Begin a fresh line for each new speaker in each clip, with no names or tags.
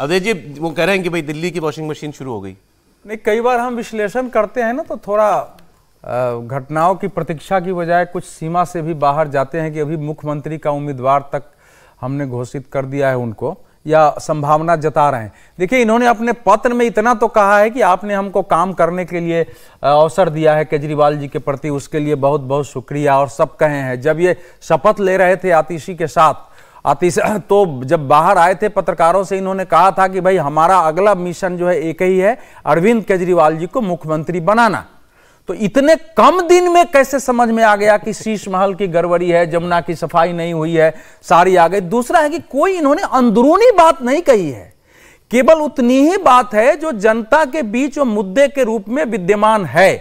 अजय जी वो कह रहे हैं कि भाई दिल्ली की वॉशिंग मशीन शुरू हो गई नहीं कई बार हम विश्लेषण करते हैं ना तो थोड़ा घटनाओं की प्रतीक्षा की बजाय कुछ सीमा से भी बाहर जाते हैं कि अभी मुख्यमंत्री का उम्मीदवार तक हमने घोषित कर दिया है उनको या संभावना जता रहे हैं देखिए इन्होंने अपने पत्र में इतना तो कहा है कि आपने हमको काम करने के लिए अवसर दिया है केजरीवाल जी के प्रति उसके लिए बहुत बहुत शुक्रिया और सब कहे हैं जब ये शपथ ले रहे थे आतिशी के साथ तीसरा तो जब बाहर आए थे पत्रकारों से इन्होंने कहा था कि भाई हमारा अगला मिशन जो है एक ही है अरविंद केजरीवाल जी को मुख्यमंत्री बनाना तो इतने कम दिन में कैसे समझ में आ गया कि शीश महल की गड़बड़ी है जमुना की सफाई नहीं हुई है सारी आ गई दूसरा है कि कोई इन्होंने अंदरूनी बात नहीं कही है केवल उतनी ही बात है जो जनता के बीच और मुद्दे के रूप में विद्यमान है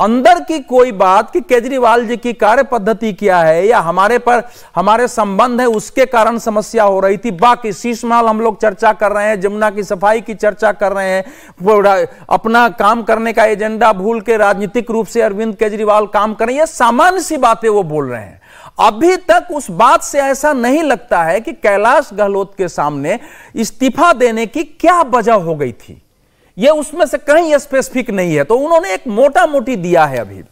अंदर की कोई बात कि केजरीवाल जी की कार्य पद्धति क्या है या हमारे पर हमारे संबंध है उसके कारण समस्या हो रही थी बाकी शीश महल हम लोग चर्चा कर रहे हैं जमुना की सफाई की चर्चा कर रहे हैं अपना काम करने का एजेंडा भूल के राजनीतिक रूप से अरविंद केजरीवाल काम कर रहे हैं सामान्य सी बातें वो बोल रहे हैं अभी तक उस बात से ऐसा नहीं लगता है कि कैलाश गहलोत के सामने इस्तीफा देने की क्या वजह हो गई थी ये उसमें से कहीं स्पेसिफिक नहीं है तो उन्होंने एक मोटा मोटी दिया है अभी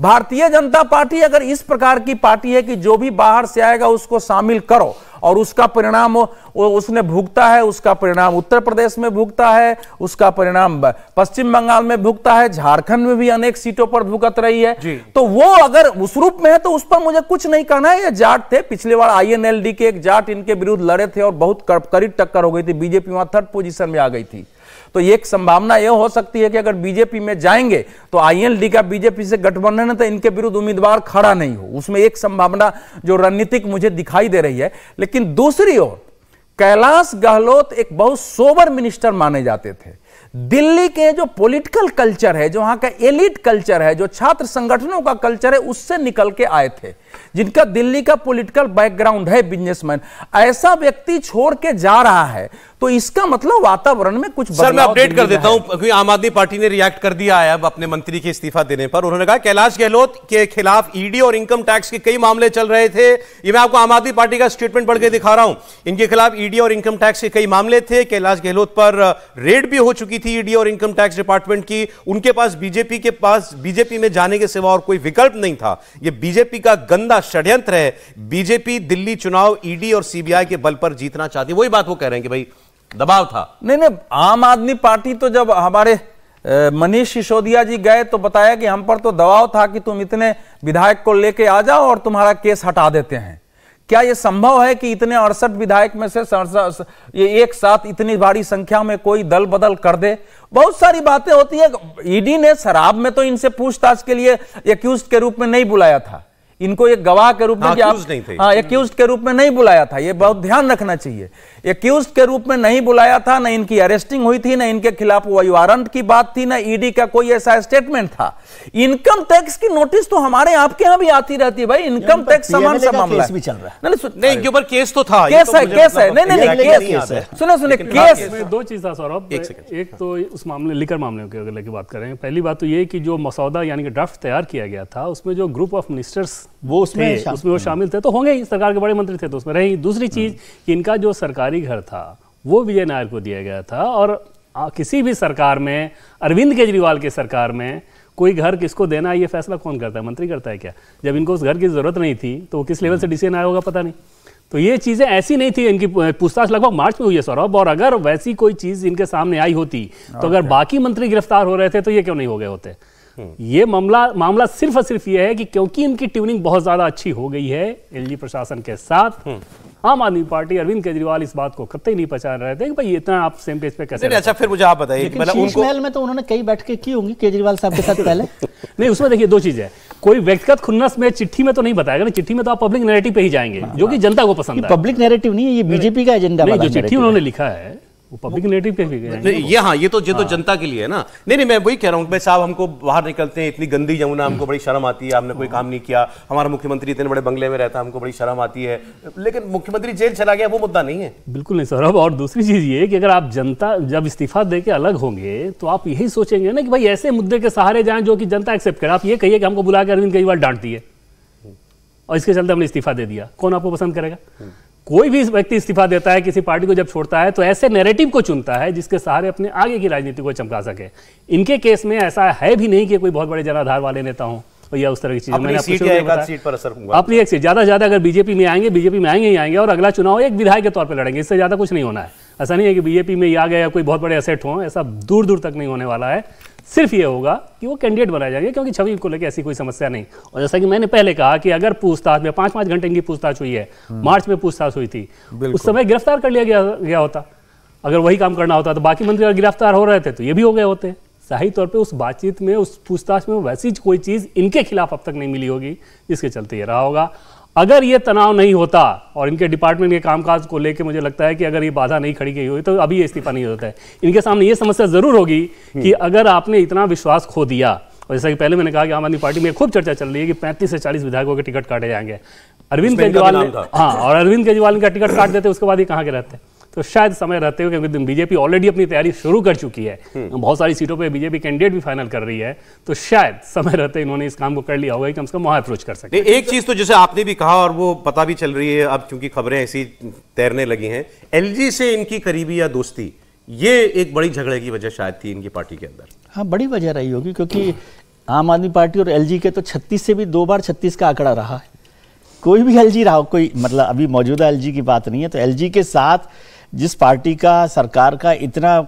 भारतीय जनता पार्टी अगर इस प्रकार की पार्टी है कि जो भी बाहर से आएगा उसको शामिल करो और उसका परिणाम उसने भुगता है उसका परिणाम उत्तर प्रदेश में भुगता है उसका परिणाम पश्चिम बंगाल में भुगता है झारखंड में भी अनेक सीटों पर भुगत रही है तो वो अगर उस रूप में है तो उस पर मुझे कुछ नहीं कहना है ये जाट थे पिछले बार आईएनएलडी के एक जाट इनके विरुद्ध लड़े थे और बहुत करीब टक्कर हो गई थी बीजेपी वहां थर्ड पोजिशन में आ गई थी तो एक संभावना यह हो सकती है कि अगर बीजेपी में जाएंगे तो आईएनडी का बीजेपी से गठबंधन है तो इनके विरुद्ध उम्मीदवार खड़ा नहीं हो उसमें एक संभावना जो रणनीतिक मुझे दिखाई दे रही है लेकिन दूसरी ओर कैलाश गहलोत एक बहुत सोबर मिनिस्टर माने जाते थे दिल्ली के जो पॉलिटिकल कल्चर है जो वहां का एलिट कल्चर है जो छात्र संगठनों का कल्चर है उससे निकल के आए थे जिनका दिल्ली का पॉलिटिकल बैकग्राउंड है बिजनेसमैन ऐसा व्यक्ति छोड़ के जा रहा है तो इसका मतलब वातावरण में कुछ सर मैं अपडेट कर देता हूं
क्योंकि आम आदमी पार्टी ने रिएक्ट कर दिया है अब अपने मंत्री के इस्तीफा देने पर उन्होंने कहा कैलाश गहलोत के खिलाफ ईडी e और इनकम टैक्स के कई मामले चल रहे थे ये मैं आपको आम आदमी पार्टी का स्टेटमेंट पढ़ के दिखा रहा हूं इनके खिलाफ ईडी e और इनकम टैक्स के कई मामले थे कैलाश गहलोत पर रेड भी हो चुकी थी ईडी e और इनकम टैक्स डिपार्टमेंट की उनके पास बीजेपी के पास बीजेपी में जाने के सिवा और कोई विकल्प नहीं था यह बीजेपी का गंद गंदा षड्यंत्र है बीजेपी दिल्ली चुनाव ईडी और सीबीआई के बल पर जीतना चाहती वही बात वो कह रहे हैं कि भाई दबाव था नहीं नहीं आम आदमी पार्टी तो जब हमारे मनीष सिसोदिया जी
गए तो बताया कि हम पर तो दबाव था कि तुम इतने विधायक को लेके आ जाओ और तुम्हारा केस हटा देते हैं क्या यह संभव है कि इतने अड़सठ विधायक में से ये एक साथ इतनी भारी संख्या में कोई दल बदल कर दे बहुत सारी बातें होती है ईडी ने शराब में तो इनसे पूछताछ के लिए एक्यूज के रूप में नहीं बुलाया था इनको एक गवाह के रूप में एक हाँ, हाँ, के रूप में नहीं बुलाया था ये बहुत ध्यान रखना चाहिए एक्यूज के रूप में नहीं बुलाया था ना इनकी अरेस्टिंग हुई थी ना इनके खिलाफ वारंट की बात थी ना ईडी e का कोई ऐसा स्टेटमेंट था इनकम टैक्स की नोटिस तो हमारे आपके यहाँ भी आती रहती है भाई इनकम टैक्स समान सा
मामला भी चल रहा है नहीं ऊपर केस तो था केस तो है केस है नहीं नहीं केस है सुने सुने केस
दो चीज था सौरभ एक तो उस मामले लिकर मामले की बात करें पहली बात तो ये कि जो मसौदा यानी कि ड्राफ्ट तैयार किया गया था उसमें जो ग्रुप ऑफ मिनिस्टर्स वो उसमें उसमें वो शामिल थे तो होंगे ही सरकार के बड़े मंत्री थे तो उसमें रही दूसरी चीज़ हम्म। कि इनका जो सरकारी घर था वो विजय नायर को दिया गया था और किसी भी सरकार में अरविंद केजरीवाल के सरकार में कोई घर किसको देना ये फैसला कौन करता है मंत्री करता है क्या जब इनको उस घर की ज़रूरत नहीं थी तो किस लेवल से डिसीजन आया होगा पता नहीं तो ये चीज़ें ऐसी नहीं थी इनकी पूछताछ लगभग मार्च में हुई है सौरभ और अगर वैसी कोई चीज़ इनके सामने आई होती तो हाँ, अगर हाँ। बाकी मंत्री गिरफ्तार हो रहे थे तो ये क्यों नहीं हो गए होते हम्म। ये मामला मामला सिर्फ और सिर्फ ये है कि क्योंकि इनकी ट्यूनिंग बहुत ज़्यादा अच्छी हो गई है एलजी प्रशासन के साथ हम्म। आम आदमी पार्टी अरविंद केजरीवाल इस बात को कतई नहीं पहचान रहे थे कि भाई इतना आप सेम पेज पे कैसे अच्छा फिर मुझे आप बताइए मतलब महल में तो उन्होंने कई बैठकें की होंगी केजरीवाल साहब के साथ पहले नहीं उसमें देखिए दो चीजें कोई व्यक्तिगत खुन्नस में चिट्ठी में तो नहीं बताएगा ना चिट्ठी में तो आप पब्लिक नैरेटिव पे ही जाएंगे हाँ, जो कि हाँ। जनता को पसंद है पब्लिक नैरेटिव नहीं है ये बीजेपी का एजेंडा जो चिट्ठी उन्होंने लिखा है पब्लिक रिलेटिव पे भी गए ये हाँ ये तो ये तो हाँ।
जनता के लिए है ना नहीं नहीं मैं वही कह रहा हूँ भाई साहब हमको बाहर निकलते हैं इतनी गंदी जमुना हमको बड़ी शर्म आती है हमने कोई काम नहीं किया हमारा मुख्यमंत्री इतने बड़े बंगले में रहता है हमको बड़ी शर्म आती है
लेकिन मुख्यमंत्री
जेल चला गया वो मुद्दा नहीं है
बिल्कुल नहीं सौरभ और दूसरी चीज़ ये कि अगर आप जनता जब इस्तीफा दे के अलग होंगे तो आप यही सोचेंगे ना कि भाई ऐसे मुद्दे के सहारे जाए जो कि जनता एक्सेप्ट करे आप ये कहिए कि हमको बुला के अरविंद केजरीवाल डांटती है और इसके चलते हमने इस्तीफा दे दिया कौन आपको पसंद करेगा कोई भी व्यक्ति इस्तीफा देता है किसी पार्टी को जब छोड़ता है तो ऐसे नैरेटिव को चुनता है जिसके सहारे अपने आगे की राजनीति को चमका सके इनके केस में ऐसा है भी नहीं कि कोई बहुत बड़े जनाधार वाले नेता हों तो या उस तरह की चीज मैंने सीट एक सीट पर असर होगा अपनी एक सीट ज्यादा से ज्यादा अगर बीजेपी में आएंगे बीजेपी में आएंगे ही आएंगे और अगला चुनाव एक विधायक के तौर पर लड़ेंगे इससे ज्यादा कुछ नहीं होना है ऐसा नहीं है कि बीजेपी में ही आ गया कोई बहुत बड़े असेट हो ऐसा दूर दूर तक नहीं होने वाला है सिर्फ ये होगा कि वो कैंडिडेट बनाया जाएगा क्योंकि छवि को लेकर ऐसी कोई समस्या नहीं और जैसा कि मैंने पहले कहा कि अगर पूछताछ में पांच पांच घंटे की पूछताछ हुई है हम्म। मार्च में पूछताछ हुई थी उस समय गिरफ्तार कर लिया गया, गया होता अगर वही काम करना होता तो बाकी मंत्री अगर गिरफ्तार हो रहे थे तो ये भी हो गए होते सही तौर पे उस बातचीत में उस पूछताछ में वैसी कोई चीज़ इनके खिलाफ अब तक नहीं मिली होगी जिसके चलते ये रहा होगा अगर ये तनाव नहीं होता और इनके डिपार्टमेंट के कामकाज को लेकर मुझे लगता है कि अगर ये बाधा नहीं खड़ी गई हुई तो अभी ये इस्तीफा नहीं होता है इनके सामने ये समस्या ज़रूर होगी हम्म। कि अगर आपने इतना विश्वास खो दिया और जैसा कि पहले मैंने कहा कि आम आदमी पार्टी में खूब चर्चा चल रही है कि 35 से 40 विधायकों के टिकट काटे जाएंगे
अरविंद केजरीवाल हाँ
और अरविंद केजरीवाल इनका टिकट काट देते उसके बाद ये कहाँ के रहते हैं तो शायद समय रहते हुए क्योंकि बीजेपी ऑलरेडी अपनी तैयारी शुरू कर चुकी है हम्म। बहुत सारी सीटों पर बीजेपी कैंडिडेट भी फाइनल कर रही है तो शायद समय रहते इन्होंने इस काम को कर लिया होगा कि हम उसको वहां अप्रोच कर सकते हैं एक चीज़ तो जैसे आपने भी कहा और वो
पता भी चल रही है अब क्योंकि खबरें ऐसी तैरने लगी हैं एल से इनकी करीबी या दोस्ती ये एक बड़ी झगड़े की वजह शायद थी इनकी पार्टी के अंदर
हाँ बड़ी वजह रही होगी क्योंकि आम आदमी पार्टी और एलजी के तो 36 से भी दो बार 36 का आंकड़ा रहा है कोई भी एलजी रहा हो कोई मतलब अभी मौजूदा एलजी की बात नहीं है तो एलजी के साथ जिस पार्टी का सरकार का इतना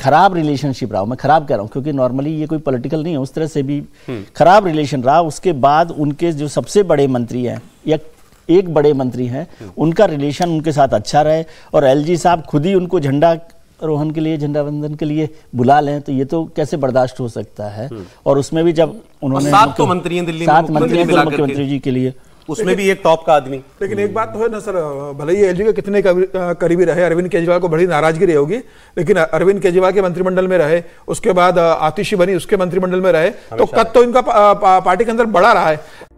खराब रिलेशनशिप रहा मैं खराब कह रहा हूँ क्योंकि नॉर्मली ये कोई पॉलिटिकल नहीं है उस तरह से भी हम्म। खराब रिलेशन रहा उसके बाद उनके जो सबसे बड़े मंत्री हैं या एक बड़े मंत्री हैं हम्म। उनका रिलेशन उनके साथ अच्छा रहे और एलजी साहब खुद ही उनको झंडा रोहन के लिए झंडा बंधन के लिए बुला लें तो ये तो कैसे बर्दाश्त हो सकता है हम्म। और उसमें भी जब उन्होंने सात तो मंत्री दिल्ली सात मंत्री तो मुख्यमंत्री जी के लिए
उसमें भी एक टॉप का आदमी लेकिन एक बात तो है ना सर
भले ही एलजी के कितने करीबी रहे अरविंद केजरीवाल को बड़ी नाराजगी रही होगी लेकिन अरविंद केजरीवाल के मंत्रिमंडल में रहे उसके बाद आतिशी बनी उसके मंत्रिमंडल में रहे तो कद तो इनका पार्टी के अंदर बड़ा रहा है